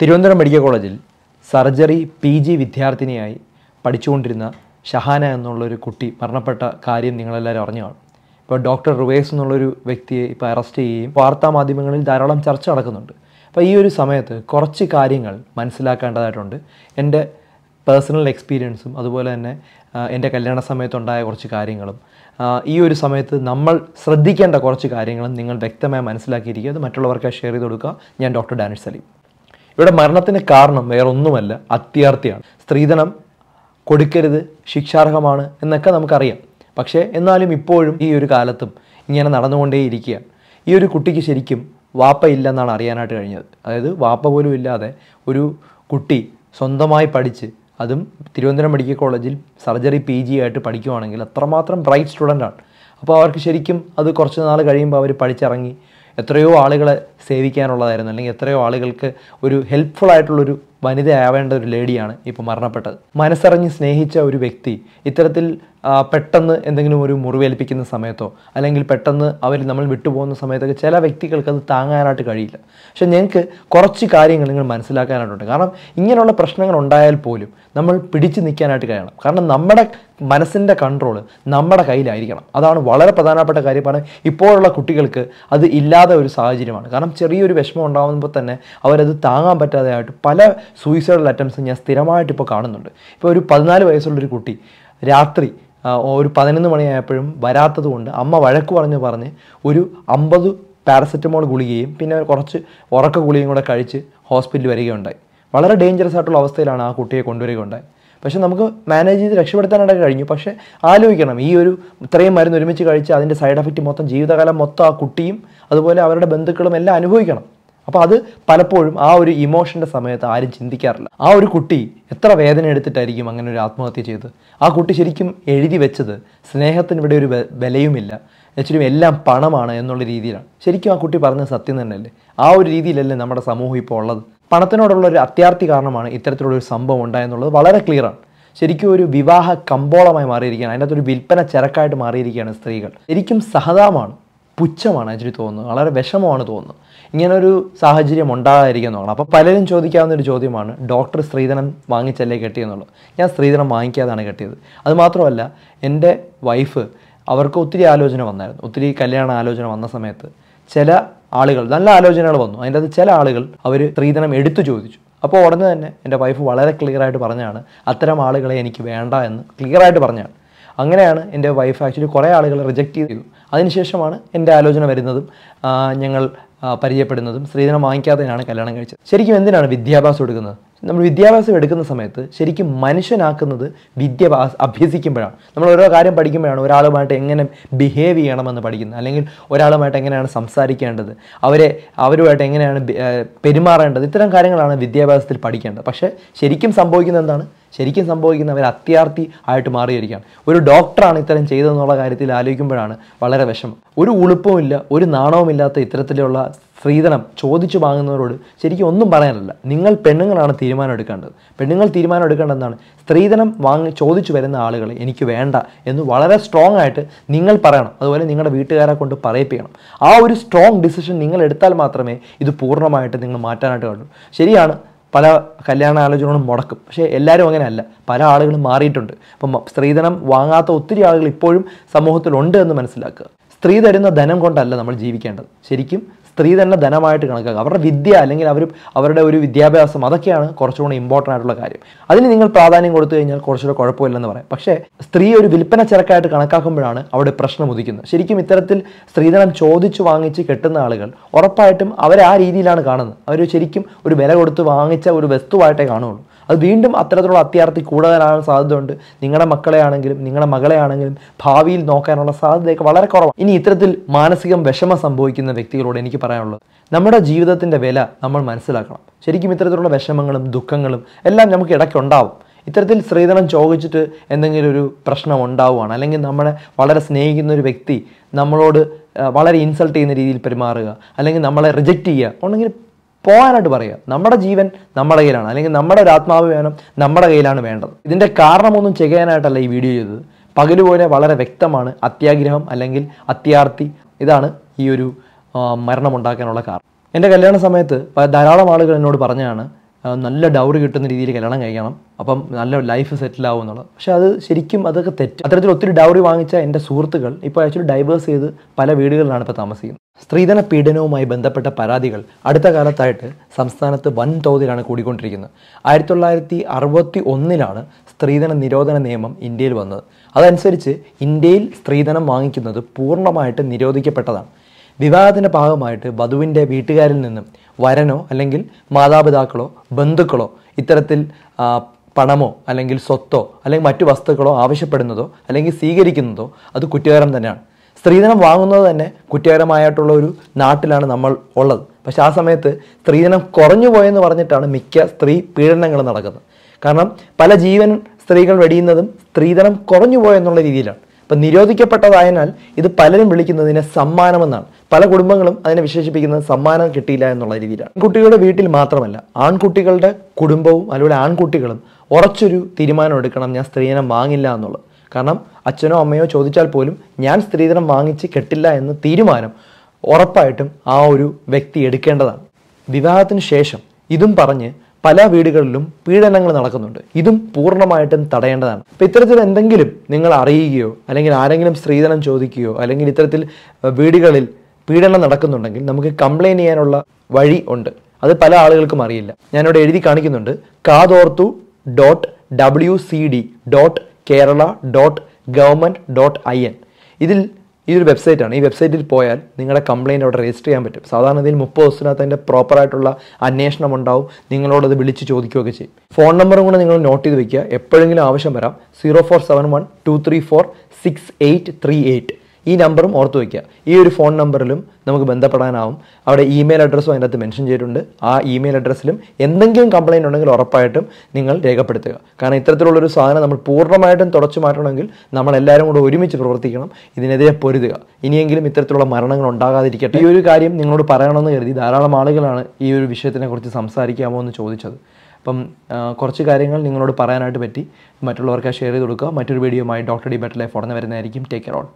Thiruvananthapuram medical കോളേജിൽ surgery P G വിദ്യാർത്ഥിനിയായി പഠിച്ചുകൊണ്ടിരുന്ന ഷഹാന എന്നുള്ളൊരു കുട്ടി മരണപ്പെട്ട കാര്യം നിങ്ങളെല്ലാവരും അറിഞ്ഞു കാണും ഇപ്പോൾ ഡോക്ടർ റുവേസ് എന്നുള്ളൊരു വ്യക്തിയെ ഇപ്പോൾ അറസ്റ്റ് ചെയ്യുകയും വാർത്താ മാധ്യമങ്ങളിൽ ധാരാളം ചർച്ച നടക്കുന്നുണ്ട് അപ്പോൾ ഈ ഒരു സമയത്ത് കുറച്ച് കാര്യങ്ങൾ മനസ്സിലാക്കേണ്ടതായിട്ടുണ്ട് എൻ്റെ പേഴ്സണൽ എക്സ്പീരിയൻസും അതുപോലെ തന്നെ എൻ്റെ കല്യാണ സമയത്തുണ്ടായ കുറച്ച് കാര്യങ്ങളും ഈ ഒരു സമയത്ത് നമ്മൾ ശ്രദ്ധിക്കേണ്ട കുറച്ച് കാര്യങ്ങളും നിങ്ങൾ വ്യക്തമായി മനസ്സിലാക്കിയിരിക്കുക അത് മറ്റുള്ളവർക്ക് ഷെയർ ചെയ്ത് കൊടുക്കുക ഞാൻ ഡോക്ടർ ഡാനിഷ് സലീം ഇവിടെ മരണത്തിന് കാരണം വേറൊന്നുമല്ല അത്യാർത്ഥിയാണ് സ്ത്രീധനം കൊടുക്കരുത് ശിക്ഷാർഹമാണ് എന്നൊക്കെ നമുക്കറിയാം പക്ഷേ എന്നാലും ഇപ്പോഴും ഈ ഒരു കാലത്തും ഇങ്ങനെ നടന്നുകൊണ്ടേയിരിക്കുകയാണ് ഈ ഒരു കുട്ടിക്ക് ശരിക്കും വാപ്പ എന്നാണ് അറിയാനായിട്ട് കഴിഞ്ഞത് അതായത് വാപ്പ പോലും ഇല്ലാതെ ഒരു കുട്ടി സ്വന്തമായി പഠിച്ച് അതും തിരുവനന്തപുരം മെഡിക്കൽ കോളേജിൽ സർജറി പി ജി ആയിട്ട് പഠിക്കുവാണെങ്കിൽ അത്രമാത്രം ബ്രൈറ്റ് സ്റ്റുഡൻ്റാണ് അപ്പോൾ അവർക്ക് ശരിക്കും അത് കുറച്ച് നാൾ കഴിയുമ്പോൾ അവർ പഠിച്ചിറങ്ങി എത്രയോ ആളുകളെ സേവിക്കാനുള്ളതായിരുന്നു അല്ലെങ്കിൽ എത്രയോ ആളുകൾക്ക് ഒരു ഹെൽപ്ഫുൾ ആയിട്ടുള്ളൊരു വനിതയാവേണ്ട ഒരു ലേഡിയാണ് ഇപ്പോൾ മരണപ്പെട്ടത് മനസ്സറിഞ്ഞ് സ്നേഹിച്ച ഒരു വ്യക്തി ഇത്തരത്തിൽ പെട്ടെന്ന് എന്തെങ്കിലും ഒരു മുറിവേൽപ്പിക്കുന്ന സമയത്തോ അല്ലെങ്കിൽ പെട്ടെന്ന് അവർ നമ്മൾ വിട്ടുപോകുന്ന സമയത്തൊക്കെ ചില വ്യക്തികൾക്ക് അത് താങ്ങാനായിട്ട് കഴിയില്ല പക്ഷെ ഞങ്ങൾക്ക് കുറച്ച് കാര്യങ്ങൾ നിങ്ങൾ മനസ്സിലാക്കാനായിട്ടുണ്ട് കാരണം ഇങ്ങനെയുള്ള പ്രശ്നങ്ങൾ ഉണ്ടായാൽ പോലും നമ്മൾ പിടിച്ചു നിൽക്കാനായിട്ട് കഴിയണം കാരണം നമ്മുടെ മനസ്സിൻ്റെ കൺട്രോൾ നമ്മുടെ കയ്യിലായിരിക്കണം അതാണ് വളരെ പ്രധാനപ്പെട്ട കാര്യമാണ് ഇപ്പോഴുള്ള കുട്ടികൾക്ക് അത് ഇല്ലാത്ത ഒരു സാഹചര്യമാണ് കാരണം ചെറിയൊരു വിഷമം ഉണ്ടാകുമ്പോൾ തന്നെ അവരത് താങ്ങാൻ പറ്റാതെയായിട്ട് പല സൂയിസൈഡൽ അറ്റംപ്സ് ഞാൻ സ്ഥിരമായിട്ട് ഇപ്പോൾ കാണുന്നുണ്ട് ഇപ്പോൾ ഒരു പതിനാല് വയസ്സുള്ളൊരു കുട്ടി രാത്രി ഒരു പതിനൊന്ന് മണിയായപ്പോഴും വരാത്തത് കൊണ്ട് അമ്മ വഴക്ക് പറഞ്ഞ് പറഞ്ഞ് ഒരു അമ്പത് പാരസെറ്റമോൾ ഗുളികയും പിന്നെ കുറച്ച് ഉറക്ക ഗുളികയും കൂടെ കഴിച്ച് ഹോസ്പിറ്റലിൽ വരികയുണ്ടായി വളരെ ഡേഞ്ചറസ് ആയിട്ടുള്ള അവസ്ഥയിലാണ് ആ കുട്ടിയെ കൊണ്ടുവരികയുണ്ടായി പക്ഷേ നമുക്ക് മാനേജ് ചെയ്ത് രക്ഷപ്പെടുത്താനായിട്ട് കഴിഞ്ഞു പക്ഷേ ആലോചിക്കണം ഈ ഒരു ഇത്രയും മരുന്ന് ഒരുമിച്ച് കഴിച്ച് അതിൻ്റെ സൈഡ് എഫക്റ്റ് മൊത്തം ജീവിതകാലം മൊത്തം ആ കുട്ടിയും അതുപോലെ അവരുടെ ബന്ധുക്കളും എല്ലാം അനുഭവിക്കണം അപ്പോൾ അത് പലപ്പോഴും ആ ഒരു ഇമോഷൻ്റെ സമയത്ത് ആരും ചിന്തിക്കാറില്ല ആ ഒരു കുട്ടി എത്ര വേദന എടുത്തിട്ടായിരിക്കും അങ്ങനെ ഒരു ആത്മഹത്യ ചെയ്ത് ആ കുട്ടി ശരിക്കും എഴുതി വെച്ചത് സ്നേഹത്തിന് ഇവിടെ ഒരു വിലയുമില്ല ആക്ച്വലി എല്ലാം പണമാണ് എന്നുള്ള രീതിയിലാണ് ശരിക്കും ആ കുട്ടി പറഞ്ഞ സത്യം തന്നെയല്ലേ ആ ഒരു രീതിയിലല്ലേ നമ്മുടെ സമൂഹം ഇപ്പോൾ ഉള്ളത് പണത്തിനോടുള്ള ഒരു അത്യാർത്ഥി കാരണമാണ് ഇത്തരത്തിലുള്ള ഒരു സംഭവം ഉണ്ടായെന്നുള്ളത് വളരെ ക്ലിയറാണ് ശരിക്കും ഒരു വിവാഹ കമ്പോളമായി മാറിയിരിക്കുകയാണ് അതിനകത്ത് ഒരു വിൽപ്പന ചരക്കായിട്ട് മാറിയിരിക്കുകയാണ് സ്ത്രീകൾ ശരിക്കും സഹതാമാണ് പുച്ഛമാണ് ആക്ച്വലി തോന്നുന്നത് വളരെ വിഷമമാണ് തോന്നുന്നത് ഇങ്ങനൊരു സാഹചര്യം ഉണ്ടാകാതിരിക്കുക എന്നുള്ളത് അപ്പോൾ പലരും ചോദിക്കാവുന്ന ഒരു ചോദ്യമാണ് ഡോക്ടർ സ്ത്രീധനം വാങ്ങിച്ചല്ലേ കെട്ടിയെന്നുള്ളത് ഞാൻ സ്ത്രീധനം വാങ്ങിക്കാതാണ് കെട്ടിയത് അതുമാത്രമല്ല എൻ്റെ വൈഫ് അവർക്ക് ഒത്തിരി ആലോചന വന്നായിരുന്നു ഒത്തിരി കല്യാണ ആലോചന വന്ന സമയത്ത് ചില ആളുകൾ നല്ല ആലോചനകൾ വന്നു അതിൻ്റെ അത് ചില ആളുകൾ അവർ സ്ത്രീധനം എടുത്തു ചോദിച്ചു അപ്പോൾ ഉടനെ തന്നെ എൻ്റെ വൈഫ് വളരെ ക്ലിയറായിട്ട് പറഞ്ഞാണ് അത്തരം ആളുകളെ എനിക്ക് വേണ്ട എന്ന് ക്ലിയറായിട്ട് പറഞ്ഞാണ് അങ്ങനെയാണ് എൻ്റെ വൈഫ് ആക്ച്വലി കുറേ ആളുകൾ റിജക്റ്റ് ചെയ്തു അതിനുശേഷമാണ് എൻ്റെ ആലോചന വരുന്നതും ഞങ്ങൾ പരിചയപ്പെടുന്നതും സ്ത്രീധനം വാങ്ങിക്കാത്തതിനാണ് കല്യാണം കഴിച്ചത് ശരിക്കും എന്തിനാണ് വിദ്യാഭ്യാസം എടുക്കുന്നത് നമ്മൾ വിദ്യാഭ്യാസം എടുക്കുന്ന സമയത്ത് ശരിക്കും മനുഷ്യനാക്കുന്നത് വിദ്യ അഭ്യസിക്കുമ്പോഴാണ് നമ്മൾ ഓരോ കാര്യം പഠിക്കുമ്പോഴാണ് ഒരാളുമായിട്ട് എങ്ങനെ ബിഹേവ് ചെയ്യണമെന്ന് പഠിക്കുന്നത് അല്ലെങ്കിൽ ഒരാളുമായിട്ട് എങ്ങനെയാണ് സംസാരിക്കേണ്ടത് അവരെ അവരുമായിട്ട് എങ്ങനെയാണ് പെരുമാറേണ്ടത് ഇത്തരം കാര്യങ്ങളാണ് വിദ്യാഭ്യാസത്തിൽ പഠിക്കേണ്ടത് പക്ഷേ ശരിക്കും സംഭവിക്കുന്നത് എന്താണ് ശരിക്കും അവർ അത്യാർത്ഥി ആയിട്ട് മാറിയിരിക്കുകയാണ് ഒരു ഡോക്ടറാണ് ഇത്തരം ചെയ്തതെന്നുള്ള കാര്യത്തിൽ ആലോചിക്കുമ്പോഴാണ് വളരെ വിഷമം ഒരു ഉളുപ്പുമില്ല ഒരു നാണവുമില്ലാത്ത ഇത്തരത്തിലുള്ള സ്ത്രീധനം ചോദിച്ചു വാങ്ങുന്നവരോട് ശരിക്കും ഒന്നും പറയാനല്ല നിങ്ങൾ പെണ്ണുങ്ങളാണ് തീരുമാനം എടുക്കേണ്ടത് പെണ്ണുങ്ങൾ തീരുമാനം എടുക്കേണ്ടതെന്നാണ് സ്ത്രീധനം വാങ്ങി ചോദിച്ചു വരുന്ന ആളുകളെ എനിക്ക് വേണ്ട എന്ന് വളരെ സ്ട്രോങ് ആയിട്ട് നിങ്ങൾ പറയണം അതുപോലെ നിങ്ങളുടെ വീട്ടുകാരെ കൊണ്ട് പറയിപ്പിക്കണം ആ ഒരു സ്ട്രോങ് ഡിസിഷൻ നിങ്ങൾ എടുത്താൽ മാത്രമേ ഇത് പൂർണ്ണമായിട്ട് നിങ്ങൾ മാറ്റാനായിട്ട് കണ്ടു ശരിയാണ് പല കല്യാണ ആലോചനകളും മുടക്കും പക്ഷേ എല്ലാവരും അങ്ങനെയല്ല പല ആളുകളും മാറിയിട്ടുണ്ട് അപ്പം സ്ത്രീധനം വാങ്ങാത്ത ഒത്തിരി ആളുകൾ ഇപ്പോഴും സമൂഹത്തിലുണ്ട് എന്ന് മനസ്സിലാക്കുക സ്ത്രീ തരുന്ന ധനം കൊണ്ടല്ല നമ്മൾ ജീവിക്കേണ്ടത് ശരിക്കും സ്ത്രീ തന്നെ ധനമായിട്ട് കണക്കാക്കുക അവരുടെ വിദ്യ അല്ലെങ്കിൽ അവർ അവരുടെ ഒരു വിദ്യാഭ്യാസം അതൊക്കെയാണ് കുറച്ചുകൂടി ഇമ്പോർട്ടൻ്റ് ആയിട്ടുള്ള കാര്യം അതിന് നിങ്ങൾ പ്രാധാന്യം കൊടുത്തു കഴിഞ്ഞാൽ കുറച്ചുകൂടെ കുഴപ്പമില്ലെന്ന് പറയാം പക്ഷേ സ്ത്രീ ഒരു വിൽപ്പന ചരക്കായിട്ട് കണക്കാക്കുമ്പോഴാണ് അവിടെ പ്രശ്നം ഉദിക്കുന്നത് ശരിക്കും ഇത്തരത്തിൽ സ്ത്രീധനം ചോദിച്ചു വാങ്ങിച്ച് കെട്ടുന്ന ആളുകൾ ഉറപ്പായിട്ടും അവരെ ആ രീതിയിലാണ് കാണുന്നത് അവർ ശരിക്കും ഒരു വില കൊടുത്ത് വാങ്ങിച്ച ഒരു വസ്തുവായിട്ടേ കാണുള്ളൂ അത് വീണ്ടും അത്തരത്തിലുള്ള അത്യാർത്ഥി കൂടുതലാകാൻ സാധ്യതയുണ്ട് നിങ്ങളുടെ മക്കളെ ആണെങ്കിലും നിങ്ങളുടെ മകളെ ആണെങ്കിലും ഭാവിയിൽ നോക്കാനുള്ള സാധ്യതയൊക്കെ വളരെ കുറവാണ് ഇനി ഇത്തരത്തിൽ മാനസികം വിഷമം സംഭവിക്കുന്ന വ്യക്തികളോട് എനിക്ക് പറയാനുള്ളത് നമ്മുടെ ജീവിതത്തിൻ്റെ വില നമ്മൾ മനസ്സിലാക്കണം ശരിക്കും ഇത്തരത്തിലുള്ള വിഷമങ്ങളും ദുഃഖങ്ങളും എല്ലാം നമുക്ക് ഇടയ്ക്കുണ്ടാവും ഇത്തരത്തിൽ സ്ത്രീധനം ചോദിച്ചിട്ട് എന്തെങ്കിലും ഒരു പ്രശ്നം ഉണ്ടാവുകയാണ് അല്ലെങ്കിൽ നമ്മളെ വളരെ സ്നേഹിക്കുന്ന ഒരു വ്യക്തി നമ്മളോട് വളരെ ഇൻസൾട്ട് ചെയ്യുന്ന രീതിയിൽ പെരുമാറുക അല്ലെങ്കിൽ നമ്മളെ റിജക്റ്റ് ചെയ്യുക ഉണ്ടെങ്കിൽ പോകാനായിട്ട് പറയുക നമ്മുടെ ജീവൻ നമ്മുടെ കയ്യിലാണ് അല്ലെങ്കിൽ നമ്മുടെ ഒരു വേണം നമ്മുടെ കയ്യിലാണ് വേണ്ടത് ഇതിൻ്റെ കാരണമൊന്നും ചെയ്യാനായിട്ടല്ല ഈ വീഡിയോ ചെയ്തത് പകലുപോലെ വളരെ വ്യക്തമാണ് അത്യാഗ്രഹം അല്ലെങ്കിൽ അത്യാർത്തി ഇതാണ് ഈ ഒരു മരണമുണ്ടാക്കാനുള്ള കാരണം എൻ്റെ കല്യാണ സമയത്ത് ധാരാളം ആളുകൾ എന്നോട് പറഞ്ഞാണ് നല്ല ഡൗറി കിട്ടുന്ന രീതിയിൽ കല്യാണം കഴിക്കണം അപ്പം നല്ല ലൈഫ് സെറ്റിൽ ആവും എന്നുള്ളത് പക്ഷെ അത് ശരിക്കും അതൊക്കെ തെറ്റ് അത്തരത്തിൽ ഒത്തിരി ഡൗറി വാങ്ങിച്ച എൻ്റെ സുഹൃത്തുക്കൾ ഇപ്പോൾ ആക്ച്വലി ഡൈവേഴ്സ് ചെയ്ത് പല വീടുകളിലാണ് ഇപ്പോൾ താമസിക്കുന്നത് സ്ത്രീധന പീഡനവുമായി ബന്ധപ്പെട്ട പരാതികൾ അടുത്ത കാലത്തായിട്ട് സംസ്ഥാനത്ത് വൻതോതിലാണ് കൂടിക്കൊണ്ടിരിക്കുന്നത് ആയിരത്തി തൊള്ളായിരത്തി അറുപത്തി ഒന്നിലാണ് സ്ത്രീധന നിരോധന നിയമം ഇന്ത്യയിൽ വന്നത് അതനുസരിച്ച് ഇന്ത്യയിൽ സ്ത്രീധനം വാങ്ങിക്കുന്നത് പൂർണ്ണമായിട്ട് നിരോധിക്കപ്പെട്ടതാണ് വിവാഹത്തിൻ്റെ ഭാഗമായിട്ട് വധുവിൻ്റെ വീട്ടുകാരിൽ നിന്നും വരനോ അല്ലെങ്കിൽ മാതാപിതാക്കളോ ബന്ധുക്കളോ ഇത്തരത്തിൽ പണമോ അല്ലെങ്കിൽ സ്വത്തോ അല്ലെങ്കിൽ മറ്റു വസ്തുക്കളോ ആവശ്യപ്പെടുന്നതോ അല്ലെങ്കിൽ സ്വീകരിക്കുന്നതോ അത് കുറ്റകരം തന്നെയാണ് സ്ത്രീധനം വാങ്ങുന്നത് തന്നെ കുറ്റകരമായിട്ടുള്ള ഒരു നാട്ടിലാണ് നമ്മൾ ഉള്ളത് പക്ഷെ ആ സമയത്ത് സ്ത്രീധനം കുറഞ്ഞു പോയെന്ന് പറഞ്ഞിട്ടാണ് മിക്ക സ്ത്രീ പീഡനങ്ങൾ നടക്കുന്നത് കാരണം പല ജീവൻ സ്ത്രീകൾ വെടിയുന്നതും സ്ത്രീധനം കുറഞ്ഞു പോയെന്നുള്ള രീതിയിലാണ് അപ്പം നിരോധിക്കപ്പെട്ടതായതിനാൽ ഇത് പലരും വിളിക്കുന്നതിനെ സമ്മാനമെന്നാണ് പല കുടുംബങ്ങളും അതിനെ വിശേഷിപ്പിക്കുന്നത് സമ്മാനം കിട്ടിയില്ല എന്നുള്ള രീതിയിലാണ് കുട്ടികളുടെ വീട്ടിൽ മാത്രമല്ല ആൺകുട്ടികളുടെ കുടുംബവും അതുപോലെ ആൺകുട്ടികളും ഉറച്ചൊരു തീരുമാനം എടുക്കണം ഞാൻ സ്ത്രീധനം വാങ്ങില്ല എന്നുള്ളത് കാരണം അച്ഛനോ അമ്മയോ ചോദിച്ചാൽ പോലും ഞാൻ സ്ത്രീധനം വാങ്ങിച്ച് കെട്ടില്ല എന്ന് തീരുമാനം ഉറപ്പായിട്ടും ആ ഒരു വ്യക്തി എടുക്കേണ്ടതാണ് വിവാഹത്തിന് ശേഷം ഇതും പറഞ്ഞ് പല വീടുകളിലും പീഡനങ്ങൾ നടക്കുന്നുണ്ട് ഇതും പൂർണ്ണമായിട്ടും തടയേണ്ടതാണ് അപ്പൊ ഇത്തരത്തിൽ എന്തെങ്കിലും നിങ്ങൾ അറിയുകയോ അല്ലെങ്കിൽ ആരെങ്കിലും സ്ത്രീധനം ചോദിക്കുകയോ അല്ലെങ്കിൽ ഇത്തരത്തിൽ വീടുകളിൽ പീഡനം നടക്കുന്നുണ്ടെങ്കിൽ നമുക്ക് കംപ്ലയിൻ ചെയ്യാനുള്ള വഴി ഉണ്ട് അത് പല ആളുകൾക്കും അറിയില്ല ഞാനിവിടെ എഴുതി കാണിക്കുന്നുണ്ട് Kathorthu dot W C D dot Kerala dot government dot I N ഇതിൽ ഈ ഒരു വെബ്സൈറ്റാണ് ഈ വെബ്സൈറ്റിൽ പോയാൽ നിങ്ങളുടെ കംപ്ലയിൻ്റ് അവിടെ രജിസ്റ്റർ ചെയ്യാൻ പറ്റും സാധാരണ ഇതിൽ മുപ്പത് ദിവസത്തിനകത്ത് അതിൻ്റെ പ്രോപ്പറായിട്ടുള്ള അന്വേഷണം ഉണ്ടാവും നിങ്ങളോടത് വിളിച്ച് ചോദിക്കുകയൊക്കെ ചെയ്യും ഫോൺ നമ്പറും കൂടെ നിങ്ങൾ നോട്ട് ചെയ്ത് വെക്കുക എപ്പോഴെങ്കിലും ആവശ്യം വരാം zero four seven one two three four six eight three eight ഈ നമ്പറും ഓർത്ത് വയ്ക്കുക ഈ ഒരു ഫോൺ നമ്പറിലും നമുക്ക് ബന്ധപ്പെടാനാവും അവിടെ ഇമെയിൽ അഡ്രസ്സും അതിനകത്ത് മെൻഷൻ ചെയ്തിട്ടുണ്ട് ആ ഇമെയിൽ അഡ്രസ്സിലും എന്തെങ്കിലും കംപ്ലയിൻ്റ് ഉണ്ടെങ്കിൽ ഉറപ്പായിട്ടും നിങ്ങൾ രേഖപ്പെടുത്തുക കാരണം ഇത്തരത്തിലുള്ളൊരു സാധനം നമ്മൾ പൂർണ്ണമായിട്ടും തുടച്ചു മാറ്റണമെങ്കിൽ നമ്മൾ എല്ലാവരും കൂടെ ഒരുമിച്ച് പ്രവർത്തിക്കണം ഇതിനെതിരെ പൊരുതുക ഇനിയെങ്കിലും ഇത്തരത്തിലുള്ള മരണങ്ങൾ ഉണ്ടാകാതിരിക്കട്ടെ ഈ ഒരു കാര്യം നിങ്ങളോട് പറയണമെന്ന് കരുതി ധാരാളം ആളുകളാണ് ഈ ഒരു വിഷയത്തിനെക്കുറിച്ച് സംസാരിക്കാമോ എന്ന് ചോദിച്ചത് അപ്പം കുറച്ച് കാര്യങ്ങൾ നിങ്ങളോട് പറയാനായിട്ട് പറ്റി മറ്റുള്ളവർക്ക് ഷെയർ ചെയ്ത് കൊടുക്കുക മറ്റൊരു വീഡിയോയുമായി ഡോക്ടർ ഡി ബെറ്റർ ലൈഫ് ഉടനെ വരുന്നതായിരിക്കും ടേക്ക് കെയർ ഓൾ